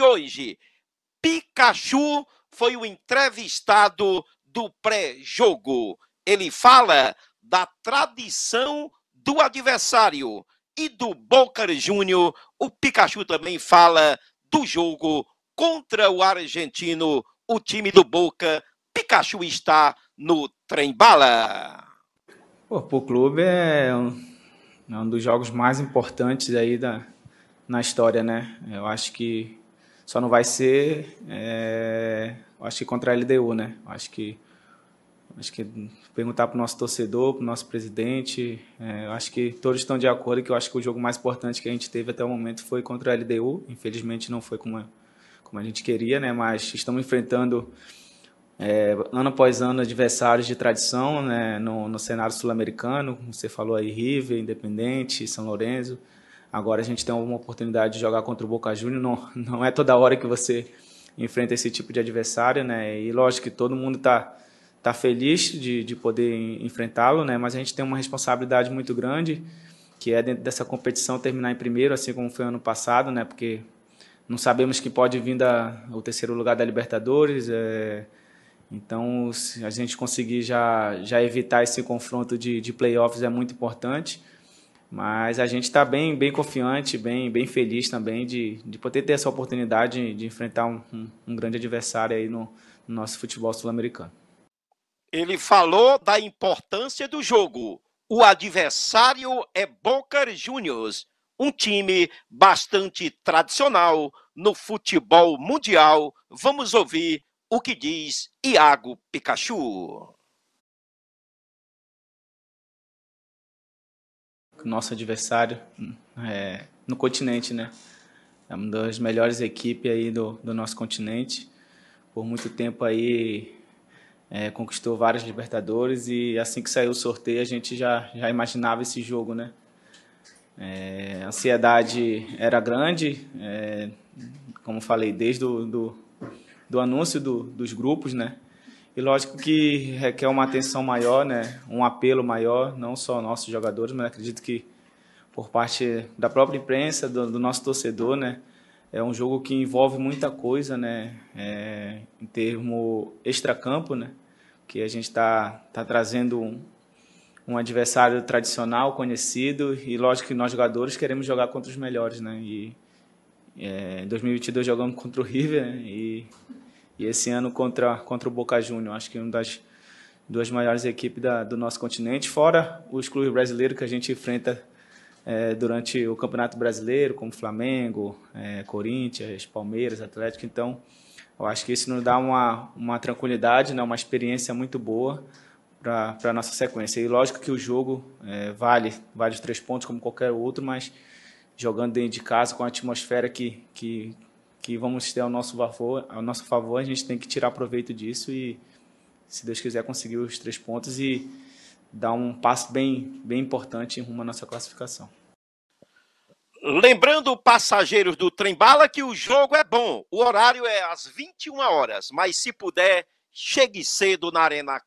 de hoje. Pikachu foi o entrevistado do pré-jogo. Ele fala da tradição do adversário e do Boca Júnior. O Pikachu também fala do jogo contra o argentino, o time do Boca. Pikachu está no trem bala o clube é um, é um dos jogos mais importantes aí da, na história, né? Eu acho que só não vai ser, é, acho que contra a LDU, né? Acho que acho que perguntar para o nosso torcedor, para o nosso presidente, é, acho que todos estão de acordo que eu acho que o jogo mais importante que a gente teve até o momento foi contra a LDU. Infelizmente não foi como a, como a gente queria, né? Mas estamos enfrentando é, ano após ano adversários de tradição né, no, no cenário sul-americano, como você falou aí, River, Independente, São Lourenço. Agora a gente tem uma oportunidade de jogar contra o Boca Juniors, não, não é toda hora que você enfrenta esse tipo de adversário, né? E lógico que todo mundo está tá feliz de, de poder enfrentá-lo, né? Mas a gente tem uma responsabilidade muito grande, que é dentro dessa competição terminar em primeiro, assim como foi ano passado, né? Porque não sabemos que pode vir da, o terceiro lugar da Libertadores, é... Então, se a gente conseguir já, já evitar esse confronto de, de playoffs é muito importante. Mas a gente está bem, bem confiante, bem, bem feliz também de, de poder ter essa oportunidade de enfrentar um, um, um grande adversário aí no, no nosso futebol sul-americano. Ele falou da importância do jogo. O adversário é Boca Juniors, um time bastante tradicional no futebol mundial. Vamos ouvir o que diz Iago Pikachu. nosso adversário é, no continente, né? É uma das melhores equipes aí do, do nosso continente. Por muito tempo aí é, conquistou vários Libertadores e assim que saiu o sorteio a gente já, já imaginava esse jogo, né? É, a ansiedade era grande, é, como falei, desde do, do, do anúncio do, dos grupos, né? E lógico que requer uma atenção maior, né? um apelo maior, não só nossos jogadores, mas acredito que por parte da própria imprensa, do, do nosso torcedor, né? É um jogo que envolve muita coisa, né? É, em termo extracampo, né? Que a gente está tá trazendo um, um adversário tradicional, conhecido, e lógico que nós jogadores queremos jogar contra os melhores, né? E é, em 2022 jogamos contra o River, né? E e esse ano contra, contra o Boca Juniors acho que uma das duas maiores equipes da, do nosso continente, fora os clubes brasileiros que a gente enfrenta é, durante o Campeonato Brasileiro, como Flamengo, é, Corinthians, Palmeiras, Atlético. Então, eu acho que isso nos dá uma, uma tranquilidade, né, uma experiência muito boa para a nossa sequência. E lógico que o jogo é, vale, vale os três pontos como qualquer outro, mas jogando dentro de casa com a atmosfera que, que, que vamos ter ao nosso favor, ao nosso favor, a gente tem que tirar proveito disso e, se Deus quiser, conseguir os três pontos e dar um passo bem, bem importante rumo à nossa classificação. Lembrando, passageiros do Trembala, que o jogo é bom. O horário é às 21 horas, mas se puder, chegue cedo na Arena